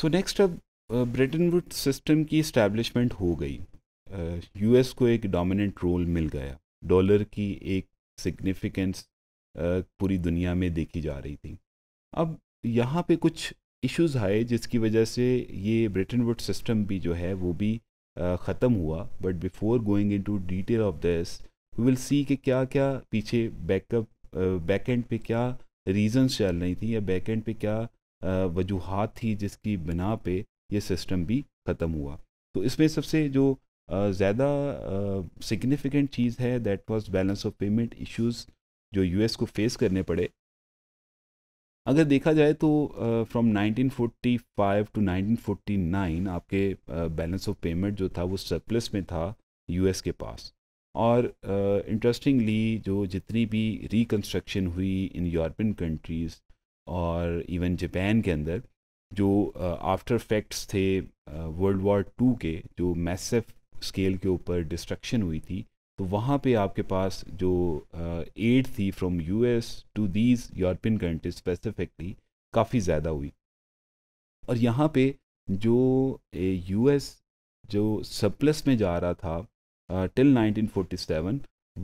सो next अब Bretton Wood system की establishment हो गई यू uh, को एक डोमिनेंट रोल मिल गया डॉलर की एक सिग्निफिकेंस uh, पूरी दुनिया में देखी जा रही थी अब यहाँ पे कुछ इश्यूज आए जिसकी वजह से ये ब्रिटेन वुड सिस्टम भी जो है वो भी uh, ख़त्म हुआ but before going into detail of this we will see कि क्या क्या पीछे बैकअप बैक एंड पे क्या रीजंस चल रही थी या बैक एंड पे क्या वजूहत थी जिसकी बिना पे ये सिस्टम भी ख़त्म हुआ तो इसमें सबसे जो ज़्यादा सिग्निफिकेंट चीज़ है that was balance of payment issues जो यूएस को फेस करने पड़े अगर देखा जाए तो फ्रॉम 1945 टू 1949 आपके बैलेंस ऑफ पेमेंट जो था वो सरप्लस में था यूएस के पास और इंटरेस्टिंगली uh, जो जितनी भी रिकन्स्ट्रक्शन हुई इन यूरोपियन कंट्रीज़ और इवन जापान के अंदर जो आफ्टर फैक्ट्स थे वर्ल्ड वॉर टू के जो मैसिव स्केल के ऊपर डिस्ट्रक्शन हुई थी तो वहाँ पे आपके पास जो एड थी from US to these European countries specifically काफ़ी ज़्यादा हुई और यहाँ पे जो यूएस जो सरप्लस में जा रहा था टिल uh, 1947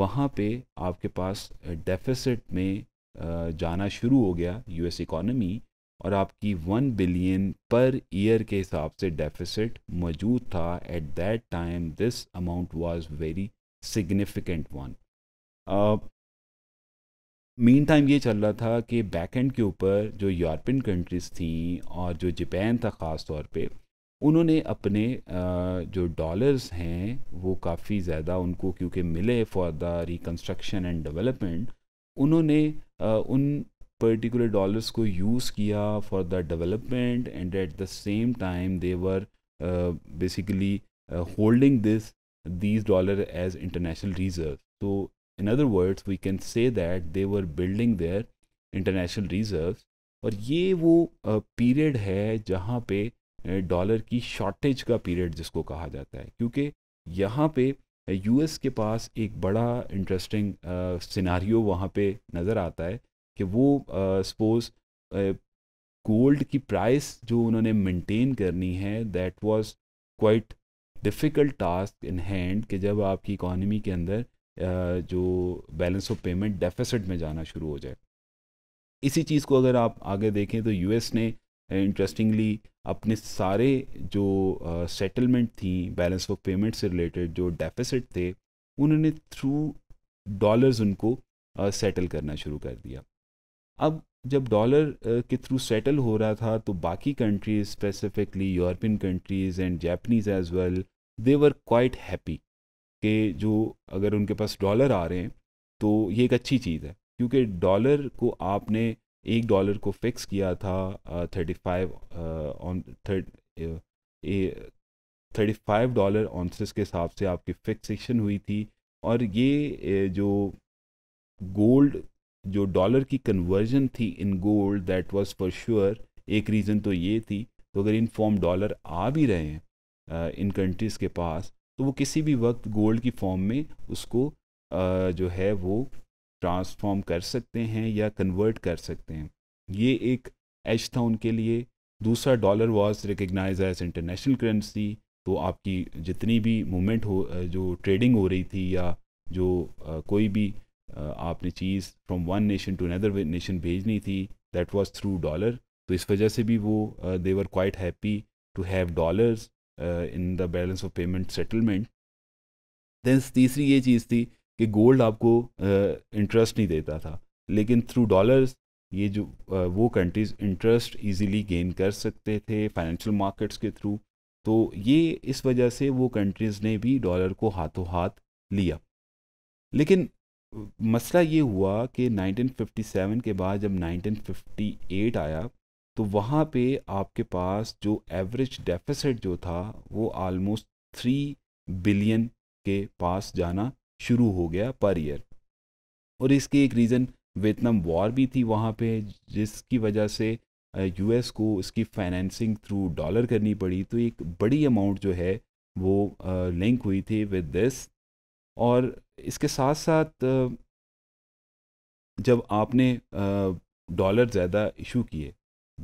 वहाँ पे आपके पास डेफिसिट में जाना शुरू हो गया यूएस इकोनॉमी और आपकी वन बिलियन पर ईयर के हिसाब से डेफिसिट मौजूद था at that time this amount was very significant one main time ये चल रहा था कि बैक एंड के ऊपर जो यूरोपियन कंट्रीज़ थी और जो जापान था ख़ास तौर पे उन्होंने अपने जो डॉलर्स हैं वो काफ़ी ज़्यादा उनको क्योंकि मिले for the reconstruction and development उन्होंने उन पर्टिकुलर डॉलर्स को यूज़ किया for the development and at the same time they were basically holding this these dollar as international reserve तो in other words we can say that they were building their international reserve और ये वो period uh, है जहाँ पे dollar की shortage का period जिसको कहा जाता है क्योंकि यहाँ पे यूएस के पास एक बड़ा इंटरेस्टिंग सिनारियो वहाँ पे नज़र आता है कि वो सपोज गोल्ड की प्राइस जो उन्होंने मेंटेन करनी है that was quite difficult task in hand कि जब आपकी इकॉनमी के अंदर uh, जो बैलेंस ऑफ पेमेंट डेफिसिट में जाना शुरू हो जाए इसी चीज़ को अगर आप आगे देखें तो यूएस ने इंटरेस्टिंगली अपने सारे जो सेटलमेंट थी बैलेंस ऑफ पेमेंट से रिलेटेड जो डेफिसिट थे उन्होंने थ्रू डॉलर्स उनको सेटल करना शुरू कर दिया अब जब डॉलर के थ्रू सेटल हो रहा था तो बाकी countries specifically European countries and Japanese as well they were quite happy कि जो अगर उनके पास डॉलर आ रहे हैं तो ये एक अच्छी चीज़ है क्योंकि डॉलर को आपने एक डॉलर को फिक्स किया था thirty five on thirty five dollar ounces के हिसाब से आपकी फिक्सेशन हुई थी और ये जो गोल्ड जो डॉलर की कन्वर्जन थी in gold that was for sure एक रीज़न तो ये थी तो अगर इन फॉर्म डॉलर आ भी रहे हैं इन कंट्रीज़ के पास तो वो किसी भी वक्त गोल्ड की फॉर्म में उसको जो है वो ट्रांसफॉर्म कर सकते हैं या कन्वर्ट कर सकते हैं ये एक एच था उनके लिए दूसरा dollar was recognised as international currency तो आपकी जितनी भी मूवमेंट हो जो ट्रेडिंग हो रही थी या जो कोई भी आपने चीज़ from one nation to another nation भेजनी थी दैट वाज थ्रू डॉलर तो इस वजह से भी वो they were quite happy to have dollars in the balance of payment settlement then तीसरी ये चीज़ थी कि गोल्ड आपको इंटरेस्ट नहीं देता था लेकिन थ्रू डॉलर्स ये जो वो कंट्रीज़ इंटरेस्ट इजीली गेन कर सकते थे फाइनेंशियल मार्केट्स के थ्रू तो ये इस वजह से वो कंट्रीज़ ने भी डॉलर को हाथों हाथ लिया लेकिन मसला ये हुआ कि 1957 के बाद जब 1958 आया तो वहाँ पे आपके पास जो एवरेज डेफिसिट जो था वो आलमोस्ट थ्री बिलियन के पास जाना शुरू हो गया पर ईयर और इसके एक रीज़न वियतनाम वॉर भी थी वहाँ पे जिसकी वजह से यूएस को इसकी फाइनेंसिंग थ्रू डॉलर करनी पड़ी तो एक बड़ी अमाउंट जो है वो लिंक हुई थी विद दिस और इसके साथ साथ जब आपने डॉलर ज़्यादा इशू किए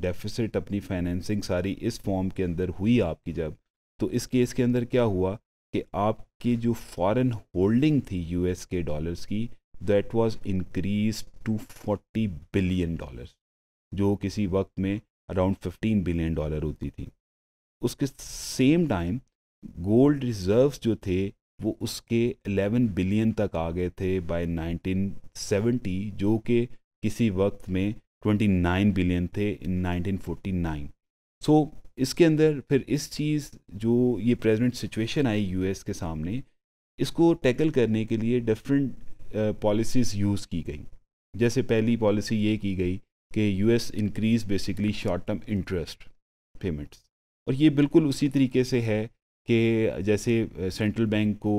डेफिसिट अपनी फाइनेंसिंग सारी इस फॉर्म के अंदर हुई आपकी जब तो इस केस के अंदर क्या हुआ कि आपकी जो फॉरेन होल्डिंग थी यूएस के डॉलर्स की that was increase to 40 billion dollars जो किसी वक्त में अराउंड 15 बिलियन डॉलर होती थी उसके सेम टाइम गोल्ड रिजर्व्स जो थे वो उसके 11 बिलियन तक आ गए थे बाय 1970 जो कि किसी वक्त में 29 बिलियन थे इन 1949 सो so, इसके अंदर फिर इस चीज़ जो ये प्रेजेंट सिचुएशन आई यूएस के सामने इसको टैकल करने के लिए डिफरेंट पॉलिसीज़ यूज़ की गई जैसे पहली पॉलिसी ये की गई कि US increase basically short term interest payments और ये बिल्कुल उसी तरीके से है कि जैसे सेंट्रल बैंक को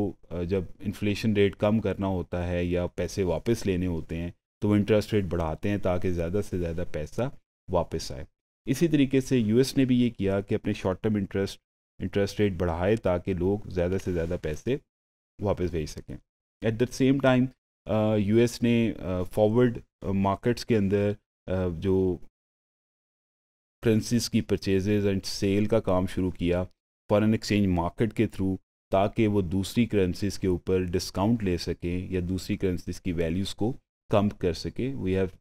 जब इन्फ्लेशन रेट कम करना होता है या पैसे वापस लेने होते हैं तो वो इंटरेस्ट रेट बढ़ाते हैं ताकि ज़्यादा से ज़्यादा पैसा वापस आए इसी तरीके से यूएस ने भी ये किया कि अपने short term interest interest rate बढ़ाए ताकि लोग ज़्यादा से ज़्यादा पैसे वापस भेज सकें at the same time US ने फॉरवर्ड uh, मार्केट्स के अंदर uh, जो करेंसीज की परचेजेज एंड सेल का काम शुरू किया फॉरेन एक्सचेंज मार्केट के थ्रू ताकि वो दूसरी करेंसीज के ऊपर डिस्काउंट ले सकें या दूसरी करेंसीज की वैल्यूज़ को कम कर सकें we have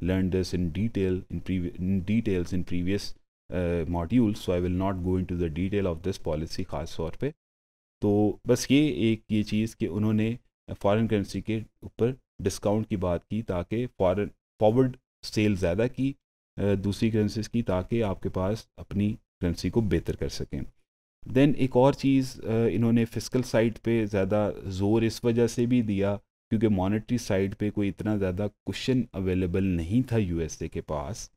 learned this in detail in, in details in previous uh, modules so I will not go into the detail of this policy खास तौर पे तो बस ये एक ये चीज़ कि उन्होंने फॉरेन uh, करेंसी के ऊपर डिस्काउंट की बात की ताकि फॉरेन फॉरवर्ड सेल ज़्यादा की uh, दूसरी करेंसीज की ताकि आपके पास अपनी करेंसी को बेहतर कर सकें देन एक और चीज़ uh, इन्होंने फिजिकल साइड पे ज़्यादा जोर इस वजह से भी दिया क्योंकि मॉनेटरी साइड पे कोई इतना ज़्यादा क्वेश्चन अवेलेबल नहीं था यूएसए के पास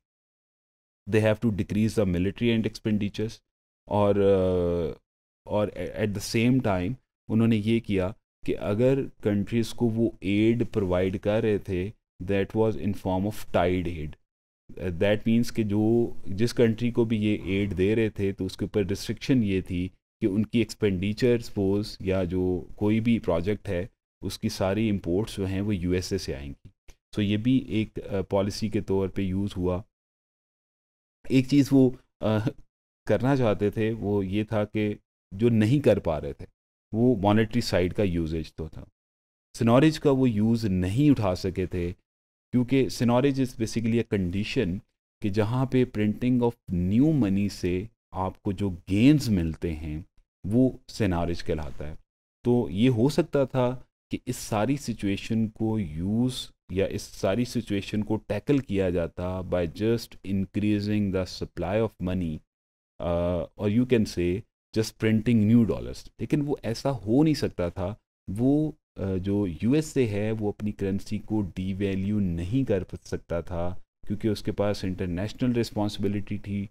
they have to decrease the military and expenditures और और एट द सेम टाइम उन्होंने ये किया कि अगर कंट्रीज़ को वो एड प्रोवाइड कर रहे थे that was in form of tied aid that means कि जो जिस कंट्री को भी ये एड दे रहे थे तो उसके ऊपर रिस्ट्रिक्शन ये थी कि उनकी एक्सपेंडिचर सपोज या जो कोई भी प्रोजेक्ट है उसकी सारी इम्पोर्ट्स जो हैं वो ए से आएंगी सो ये भी एक पॉलिसी के तौर पर यूज़ हुआ एक चीज़ वो आ, करना चाहते थे वो ये था कि जो नहीं कर पा रहे थे वो मॉनेटरी साइड का यूजेज तो था सिनॉरेज का वो यूज़ नहीं उठा सके थे क्योंकि seigniorage is basically a condition कि जहाँ पे प्रिंटिंग ऑफ न्यू मनी से आपको जो गेंस मिलते हैं वो सिनारिज कहलाता है तो ये हो सकता था कि इस सारी सिचुएशन को यूज़ या इस सारी सिचुएशन को टैकल किया जाता by just increasing the supply of money और you can say just printing new dollars लेकिन वो ऐसा हो नहीं सकता था वो uh, जो यू है वो अपनी करेंसी को डीवैल्यू नहीं कर सकता था क्योंकि उसके पास इंटरनेशनल रिस्पॉन्सिबिलिटी थी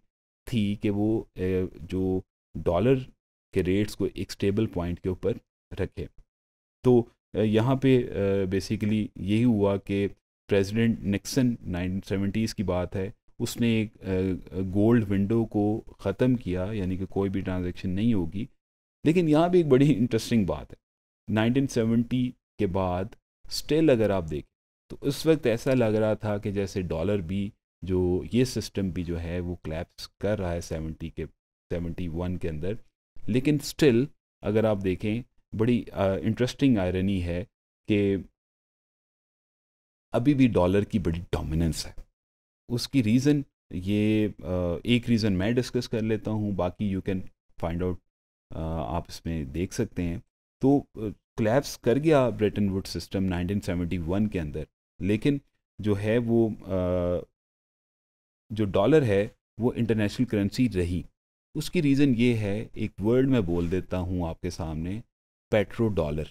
थी कि वो uh, जो डॉलर के रेट्स को एक स्टेबल पॉइंट के ऊपर रखे तो यहाँ पे बेसिकली यही हुआ कि प्रेसिडेंट निक्सन नाइन सेवेंटीज़ की बात है उसने एक गोल्ड विंडो को ख़त्म किया यानी कि कोई भी ट्रांजैक्शन नहीं होगी लेकिन यहाँ भी एक बड़ी इंटरेस्टिंग बात है 1970 के बाद स्टिल अगर आप देखें तो उस वक्त ऐसा लग रहा था कि जैसे डॉलर भी जो ये सिस्टम भी जो है वो क्लैप्स कर रहा है 70 के 71 के अंदर लेकिन स्टिल अगर आप देखें बड़ी इंटरेस्टिंग आयरनी है कि अभी भी डॉलर की बड़ी डोमिनेंस है उसकी रीज़न ये uh, एक रीज़न मैं डिस्कस कर लेता हूँ बाकी यू कैन फाइंड आउट आप इसमें देख सकते हैं तो क्लैप्स uh, कर गया ब्रिटेन वुड सिस्टम 1971 के अंदर लेकिन जो है वो uh, जो डॉलर है वो इंटरनेशनल करेंसी रही उसकी रीज़न ये है एक वर्ड मैं बोल देता हूँ आपके सामने पेट्रो डॉलर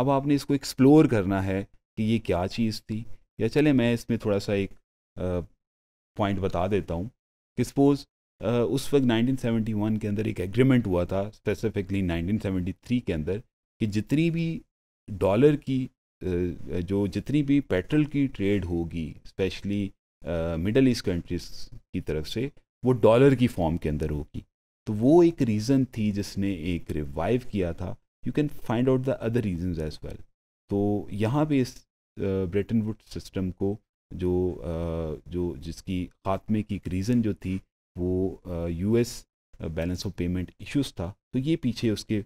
अब आपने इसको एक्सप्लोर करना है कि ये क्या चीज़ थी या चले मैं इसमें थोड़ा सा एक पॉइंट बता देता हूँ कि सपोज़ उस वक्त 1971 के अंदर एक एग्रीमेंट हुआ था स्पेसिफिकली 1973 के अंदर कि जितनी भी डॉलर की जो जितनी भी पेट्रोल की ट्रेड होगी स्पेशली मिडल ईस्ट कंट्रीज की तरफ से वो डॉलर की फॉर्म के अंदर होगी तो वो एक रीज़न थी जिसने एक रिवाइव किया था you can find out the other reason as well तो यहाँ पे इस ब्रेटन वुड सिस्टम को जो जो जिसकी खात्मे की एक रीज़न जो थी वो U S balance of payment issues था तो ये पीछे उसके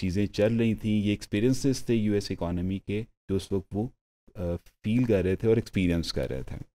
चीज़ें चल रही थी ये एक्सपीरियंसेस थे यू एस इकोनॉमी के जो उस वक्त वो फील कर रहे थे और एक्सपीरियंस कर रहे थे